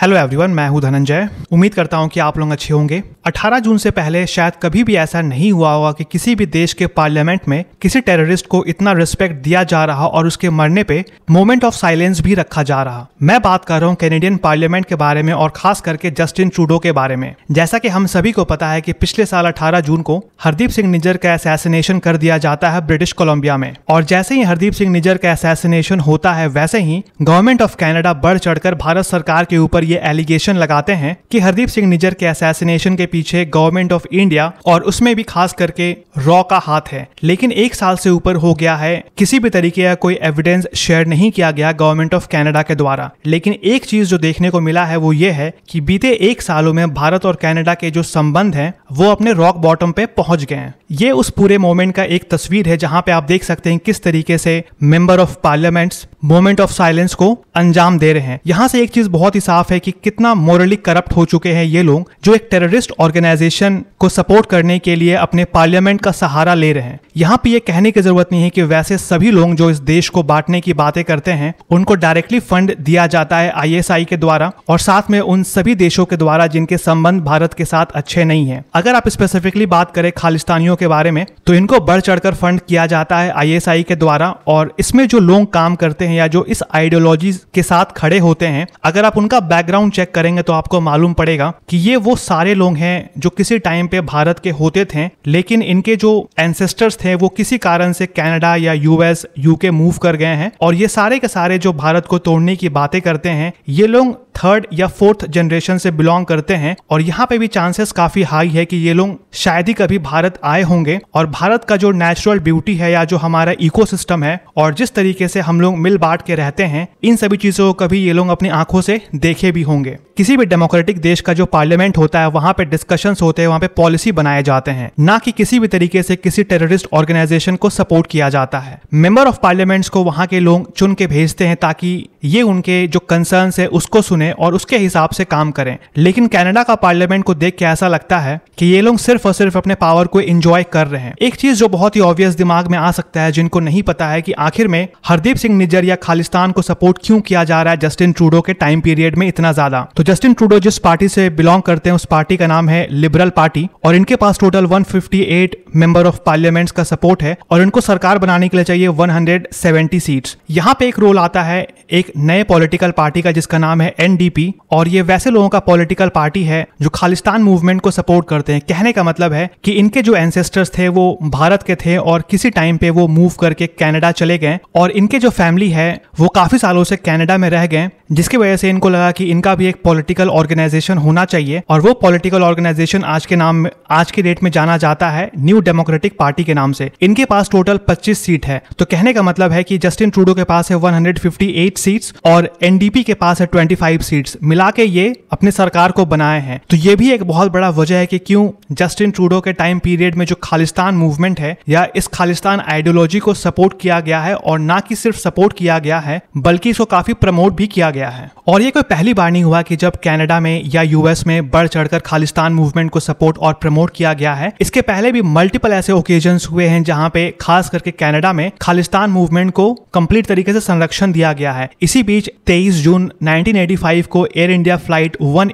Hello everyone मैं हूं धनंजय उम्मीद करता हूं कि आप लोग अच्छे होंगे 18 जून से पहले शायद कभी भी ऐसा नहीं हुआ होगा कि किसी भी देश के पार्लियामेंट में किसी टेररिस्ट को इतना रिस्पेक्ट दिया जा रहा और उसके मरने पे मोमेंट ऑफ साइलेंस भी रखा जा रहा मैं बात कर रहा हूँ कैनेडियन पार्लियामेंट के बारे में और खास करके जस्टिन ट्रूडो के बारे में जैसा की हम सभी को पता है की पिछले साल अठारह जून को हरदीप सिंह निजर का असैसिनेशन कर दिया जाता है ब्रिटिश कोलंबिया में और जैसे ही हरदीप सिंह निजर का असैसिनेशन होता है वैसे ही गवर्नमेंट ऑफ कैनेडा बढ़ चढ़कर भारत सरकार के ऊपर ये एलिगेशन लगाते हैं कि हरदीप सिंह निजर के असैसिनेशन के पीछे गवर्नमेंट ऑफ इंडिया और उसमें भी खास करके रॉ का हाथ है लेकिन एक साल से ऊपर हो गया है किसी भी तरीके का कोई एविडेंस शेयर नहीं किया गया गवर्नमेंट ऑफ कैनेडा के द्वारा लेकिन एक चीज जो देखने को मिला है वो ये है कि बीते एक सालों में भारत और कैनेडा के जो संबंध हैं वो अपने रॉक बॉटम पे पहुंच गए हैं ये उस पूरे मोमेंट का एक तस्वीर है जहां पे आप देख सकते हैं किस तरीके से member of parliaments moment of silence को अंजाम दे रहे हैं यहाँ से एक चीज बहुत ही साफ है है कि कितना मोरली करप्ट हो चुके हैं ये लोग जो एक टेररिस्ट ऑर्गेनाइजेशन को सपोर्ट करने के लिए अपने पार्लियामेंट का सहारा ले रहे हैं यहाँ पे ये कहने की जरूरत नहीं है कि वैसे सभी लोग जो इस देश को बांटने की बातें करते हैं उनको डायरेक्टली फंड दिया जाता है आई के द्वारा और साथ में उन सभी देशों के द्वारा जिनके संबंध भारत के साथ अच्छे नहीं है अगर आप स्पेसिफिकली बात करें खालिस्तानियों के बारे में तो इनको बढ़ चढ़कर फंड किया जाता है आई के द्वारा और इसमें जो लोग काम करते हैं या जो इस आइडियोलॉजी के साथ खड़े होते हैं अगर आप उनका बैक बैकग्राउंड चेक करेंगे तो आपको मालूम पड़ेगा कि ये वो सारे लोग हैं जो किसी टाइम पे भारत के होते थे लेकिन इनके जो एंसेस्टर्स थे वो किसी कारण से कैनेडा या यूएस यूके मूव कर गए हैं और ये सारे के सारे जो भारत को तोड़ने की बातें करते हैं ये लोग थर्ड या फोर्थ जनरेशन से बिलोंग करते हैं और यहाँ पे भी चांसेस काफी हाई है कि ये लोग शायद ही कभी भारत आए होंगे और भारत का जो नेचुरल ब्यूटी है या जो हमारा इकोसिस्टम है और जिस तरीके से हम लोग मिल बांट के रहते हैं इन सभी चीजों को कभी ये लोग अपनी आंखों से देखे भी होंगे किसी भी डेमोक्रेटिक देश का जो पार्लियामेंट होता है वहाँ पे डिस्कशन होते हैं वहाँ पे पॉलिसी बनाए जाते हैं ना कि किसी भी तरीके से किसी टेररिस्ट ऑर्गेनाइजेशन को सपोर्ट किया जाता है मेंबर ऑफ पार्लियामेंट को वहाँ के लोग चुन के भेजते हैं ताकि ये उनके जो कंसर्न है उसको सुने और उसके हिसाब से काम करें लेकिन कैनेडा का पार्लियामेंट को देख के ऐसा लगता है कि ये लोग सिर्फ और सिर्फ अपने पावर को एंजॉय कर रहे हैं एक चीज जो बहुत ही ऑब्वियस दिमाग में आ सकता है जिनको नहीं पता है कि आखिर में हरदीप सिंह निज्जर या खालिस्तान को सपोर्ट क्यों किया जा रहा है जस्टिन ट्रूडो के टाइम पीरियड में इतना ज्यादा तो जस्टिन ट्रूडो जिस पार्टी से बिलोंग करते हैं उस पार्टी का नाम है लिबरल पार्टी और इनके पास टोटल 158 मेंबर ऑफ पार्लियामेंट्स का सपोर्ट है और इनको सरकार बनाने के लिए चाहिए 170 सीट्स यहाँ पे एक रोल आता है एक नए पॉलिटिकल पार्टी का जिसका नाम है एनडीपी और ये वैसे लोगों का पॉलिटिकल पार्टी है जो खालिस्तान मूवमेंट को सपोर्ट करते हैं कहने का मतलब है कि इनके जो एंसेस्टर्स थे वो भारत के थे और किसी टाइम पे वो मूव करके कैनेडा चले गए और इनके जो फैमिली है वो काफी सालों से कैनेडा में रह गए जिसकी वजह से इनको लगा कि इनका भी एक पॉलिटिकल ऑर्गेनाइजेशन होना चाहिए और वो पॉलिटिकल ऑर्गेनाइजेशन आज के नाम आज के डेट में जाना जाता है न्यू डेमोक्रेटिक पार्टी के नाम से इनके पास टोटल 25 सीट है तो कहने का मतलब है कि जस्टिन ट्रूडो के पास है 158 सीट्स और एनडीपी के पास है 25 सीट्स मिला के ये अपने सरकार को बनाए हैं तो ये भी एक बहुत बड़ा वजह है कि क्यों जस्टिन ट्रूडो के टाइम पीरियड में जो खालिस्तान मूवमेंट है या इस खालिस्तान आइडियोलॉजी को सपोर्ट किया गया है और ना कि सिर्फ सपोर्ट किया गया है बल्कि इसको काफी प्रमोट भी किया गया है और ये कोई पहली बार नहीं हुआ कि जब कनाडा में या यूएस में बढ़ चढ़कर खालिस्तान मूवमेंट को सपोर्ट और प्रमोट किया गया है इसके पहले भी मल्टीपल ऐसे ओकेजन हुए हैं जहाँ पे खास करके कैनेडा में खालिस्तान मूवमेंट को कम्प्लीट तरीके से संरक्षण दिया गया है इसी बीच तेईस जून नाइनटीन को एयर इंडिया फ्लाइट वन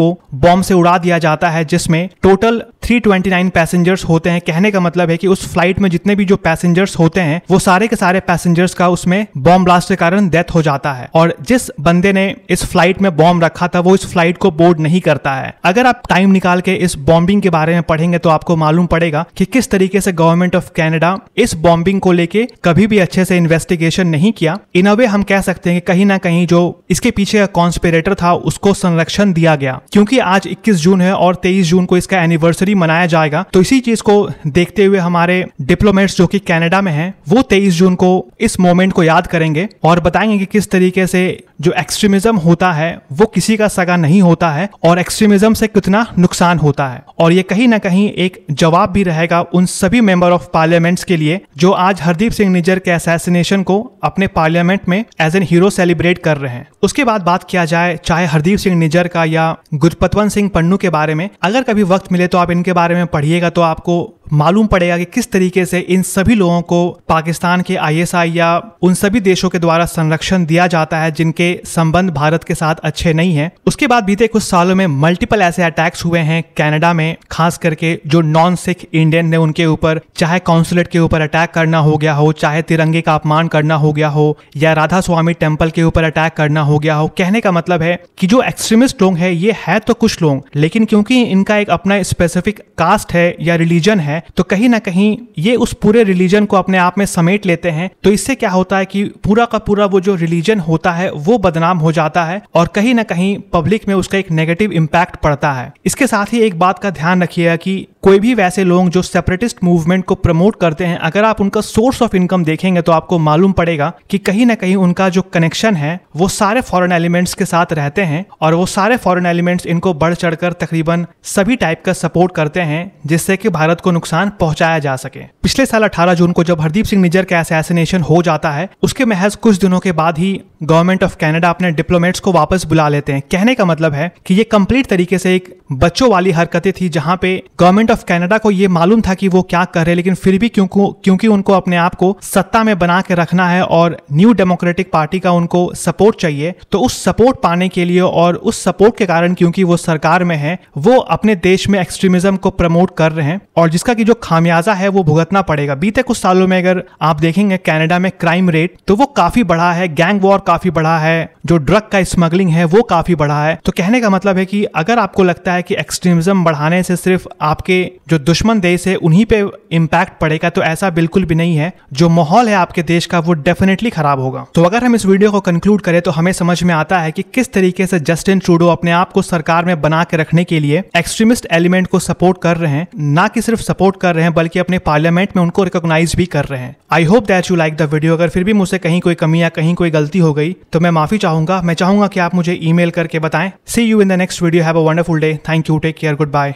को बॉम्ब से उड़ा दिया जाता है जिसमें टोटल 329 पैसेंजर्स होते हैं कहने का मतलब है कि उस फ्लाइट में जितने भी जो पैसेंजर्स होते हैं वो सारे के सारे पैसेंजर्स का उसमें बॉम्ब ब्लास्ट के कारण डेथ हो जाता है और जिस बंदे ने इस फ्लाइट में बॉम्ब रखा था वो इस फ्लाइट को बोर्ड नहीं करता है अगर आप टाइम निकाल के इस बॉम्बिंग के बारे में पढ़ेंगे तो आपको मालूम पड़ेगा कि किस तरीके से गवर्नमेंट ऑफ कैनेडा इस बॉम्बिंग को लेके कभी भी अच्छे से इन्वेस्टिगेशन नहीं किया इन वे हम कह सकते हैं कि कहीं ना कहीं जो इसके पीछे का कॉन्स्पेरेटर था उसको संरक्षण दिया गया क्योंकि आज 21 जून है और 23 जून को इसका एनिवर्सरी भी मनाया जाएगा तो इसी चीज को देखते हुए हमारे डिप्लोमेट्स जो कि कनाडा में हैं वो 23 जून को इस मोमेंट को याद करेंगे और बताएंगे कि किस तरीके से जो एक्सट्रीमिज्म होता है वो किसी का सगा नहीं होता है और एक्सट्रीमिज्म से कितना नुकसान होता है और ये कहीं ना कहीं एक जवाब भी रहेगा उन सभी मेंबर ऑफ पार्लियामेंट्स के लिए जो आज हरदीप सिंह निजर के असैसिनेशन को अपने पार्लियामेंट में एज एन हीरो सेलिब्रेट कर रहे हैं उसके बाद बात किया जाए चाहे हरदीप सिंह निजर का या गुरपतवंत सिंह पन्नू के बारे में अगर कभी वक्त मिले तो आप इनके बारे में पढ़िएगा तो आपको मालूम पड़ेगा कि किस तरीके से इन सभी लोगों को पाकिस्तान के आईएसआई या उन सभी देशों के द्वारा संरक्षण दिया जाता है जिनके संबंध भारत के साथ अच्छे नहीं हैं उसके बाद बीते कुछ सालों में मल्टीपल ऐसे अटैक्स हुए हैं कनाडा में खास करके जो नॉन सिख इंडियन ने उनके ऊपर चाहे कॉन्सुलेट के ऊपर अटैक करना हो गया हो चाहे तिरंगे का अपमान करना हो गया हो या राधा स्वामी टेम्पल के ऊपर अटैक करना हो गया हो कहने का मतलब है कि जो एक्सट्रीमिस्ट लोग हैं ये है तो कुछ लोग लेकिन क्योंकि इनका एक अपना स्पेसिफिक कास्ट है या रिलीजन है हैं तो कहीं ना कहीं ये उस पूरे रिलीजन को अपने आप में समेट लेते हैं तो इससे क्या होता है कि पूरा का पूरा वो जो रिलीजन होता है वो बदनाम हो जाता है और कहीं ना कहीं पब्लिक में उसका एक नेगेटिव इम्पैक्ट पड़ता है इसके साथ ही एक बात का ध्यान रखिएगा कि कोई भी वैसे लोग जो सेपरेटिस्ट मूवमेंट को प्रमोट करते हैं अगर आप उनका सोर्स ऑफ इनकम देखेंगे तो आपको मालूम पड़ेगा कि कहीं ना कहीं उनका जो कनेक्शन है वो सारे फॉरेन एलिमेंट्स के साथ रहते हैं और वो सारे फॉरेन एलिमेंट्स इनको बढ़ चढ़कर तकरीबन सभी टाइप का सपोर्ट करते हैं जिससे कि भारत को नुकसान नुकसान पहुंचाया जा सके पिछले साल 18 जून को जब हरदीप सिंह निजर का असैसिनेशन हो जाता है उसके महज कुछ दिनों के बाद ही गवर्नमेंट ऑफ कैनेडा अपने डिप्लोमेट्स को वापस बुला लेते हैं कहने का मतलब है कि ये कंप्लीट तरीके से एक बच्चों वाली हरकतें थी जहां पे गवर्नमेंट ऑफ कनाडा को ये मालूम था कि वो क्या कर रहे हैं लेकिन फिर भी क्योंकि क्योंकि उनको अपने आप को सत्ता में बना के रखना है और न्यू डेमोक्रेटिक पार्टी का उनको सपोर्ट चाहिए तो उस सपोर्ट पाने के लिए और उस सपोर्ट के कारण क्योंकि वो सरकार में है वो अपने देश में एक्सट्रीमिज्म को प्रमोट कर रहे हैं और जिसका की जो खामियाजा है वो भुगतना पड़ेगा बीते कुछ सालों में अगर आप देखेंगे कैनेडा में क्राइम रेट तो वो काफी बढ़ा है गैंग वॉर काफी बढ़ा है जो ड्रग का स्मगलिंग है वो काफी बढ़ा है तो कहने का मतलब है कि अगर आपको लगता है है कि एक्सट्रीमिज्म बढ़ाने से सिर्फ आपके जो दुश्मन देश है उन्हीं पे इम्पैक्ट पड़ेगा तो ऐसा बिल्कुल भी नहीं है जो माहौल है आपके देश का वो डेफिनेटली खराब होगा तो अगर हम इस वीडियो को कंक्लूड करें तो हमें समझ में आता है कि किस तरीके से जस्टिन ट्रूडो अपने आप को सरकार में बना के रखने के लिए एक्सट्रीमिस्ट एलिमेंट को सपोर्ट कर रहे हैं ना कि सिर्फ सपोर्ट कर रहे हैं बल्कि अपने पार्लियामेंट में उनको रिकोगनाइज भी कर रहे हैं I hope that you like the video अगर फिर भी मुझसे कहीं कोई कमी या कहीं कोई गलती हो गई तो मैं माफी चाहूंगा मैं चाहूंगा कि आप मुझे ई करके बताएं see you in the next video have a wonderful day Thank you. Take care. Goodbye.